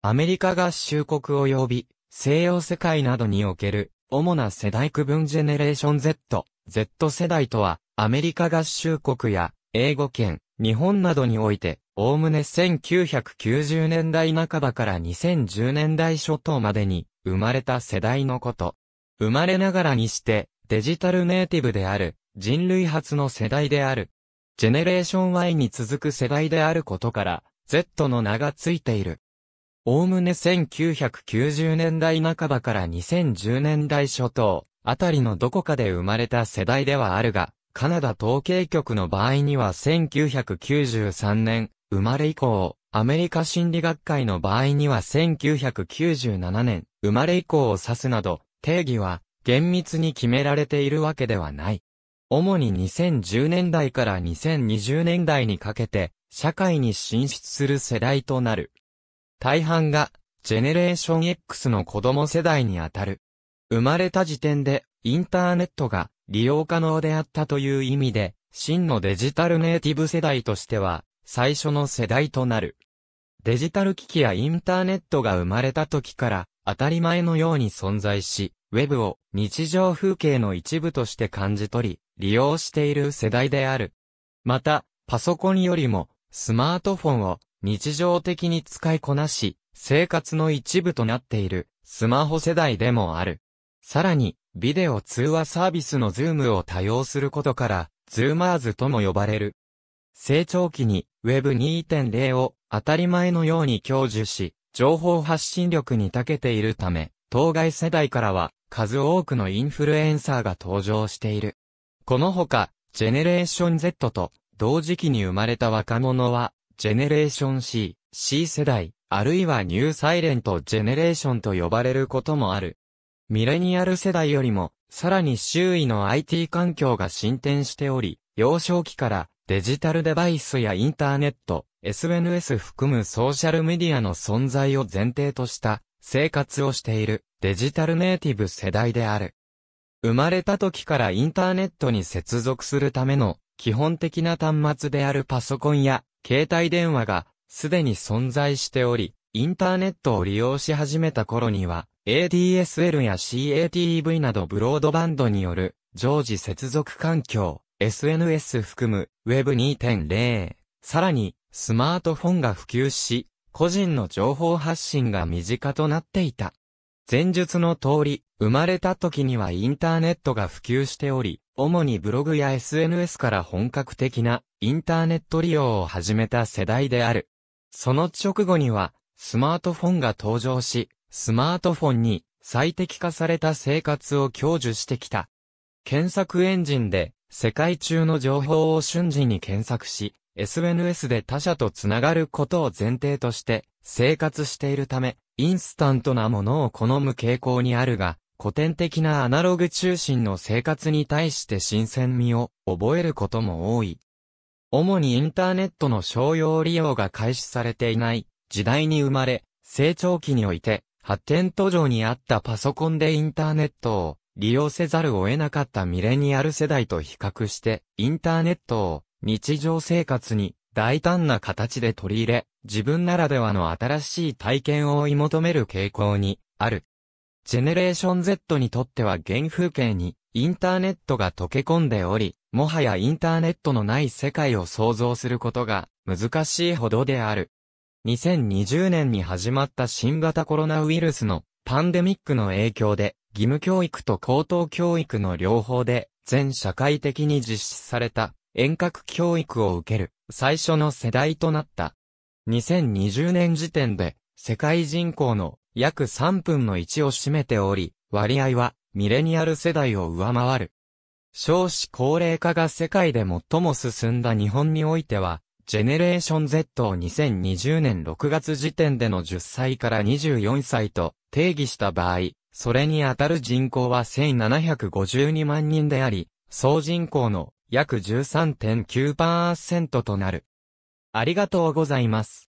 アメリカ合衆国及び西洋世界などにおける主な世代区分ジェネレーション Z、Z 世代とはアメリカ合衆国や英語圏、日本などにおいて、おおむね1990年代半ばから2010年代初頭までに生まれた世代のこと。生まれながらにしてデジタルネイティブである人類初の世代である。ジェネレーション Y に続く世代であることから Z の名がついている。おおむね1990年代半ばから2010年代初頭、あたりのどこかで生まれた世代ではあるが、カナダ統計局の場合には1993年、生まれ以降、アメリカ心理学会の場合には1997年、生まれ以降を指すなど、定義は厳密に決められているわけではない。主に2010年代から2020年代にかけて、社会に進出する世代となる。大半が、ジェネレーション X の子供世代にあたる。生まれた時点で、インターネットが利用可能であったという意味で、真のデジタルネイティブ世代としては、最初の世代となる。デジタル機器やインターネットが生まれた時から、当たり前のように存在し、ウェブを日常風景の一部として感じ取り、利用している世代である。また、パソコンよりも、スマートフォンを日常的に使いこなし、生活の一部となっているスマホ世代でもある。さらに、ビデオ通話サービスのズームを多用することから、ズーマーズとも呼ばれる。成長期に Web2.0 を当たり前のように享受し、情報発信力に長けているため、当該世代からは数多くのインフルエンサーが登場している。このほか、ジェネレーション Z と同時期に生まれた若者は、ジェネレーション C、C 世代、あるいはニューサイレントジェネレーションと呼ばれることもある。ミレニアル世代よりも、さらに周囲の IT 環境が進展しており、幼少期からデジタルデバイスやインターネット、SNS 含むソーシャルメディアの存在を前提とした生活をしているデジタルネイティブ世代である。生まれた時からインターネットに接続するための基本的な端末であるパソコンや携帯電話がすでに存在しており、インターネットを利用し始めた頃には、ADSL や CATV などブロードバンドによる常時接続環境、SNS 含む Web2.0。さらに、スマートフォンが普及し、個人の情報発信が身近となっていた。前述の通り、生まれた時にはインターネットが普及しており、主にブログや SNS から本格的なインターネット利用を始めた世代である。その直後には、スマートフォンが登場し、スマートフォンに最適化された生活を享受してきた。検索エンジンで世界中の情報を瞬時に検索し、SNS で他者とつながることを前提として生活しているため、インスタントなものを好む傾向にあるが、古典的なアナログ中心の生活に対して新鮮味を覚えることも多い。主にインターネットの商用利用が開始されていない時代に生まれ、成長期において発展途上にあったパソコンでインターネットを利用せざるを得なかったミレニアル世代と比較して、インターネットを日常生活に大胆な形で取り入れ、自分ならではの新しい体験を追い求める傾向にある。ジェネレーション Z にとっては原風景にインターネットが溶け込んでおり、もはやインターネットのない世界を想像することが難しいほどである。2020年に始まった新型コロナウイルスのパンデミックの影響で義務教育と高等教育の両方で全社会的に実施された遠隔教育を受ける最初の世代となった。2020年時点で世界人口の約3分の1を占めており、割合はミレニアル世代を上回る。少子高齢化が世界で最も進んだ日本においては、ジェネレーション Z を2020年6月時点での10歳から24歳と定義した場合、それにあたる人口は1752万人であり、総人口の約13.9%となる。ありがとうございます。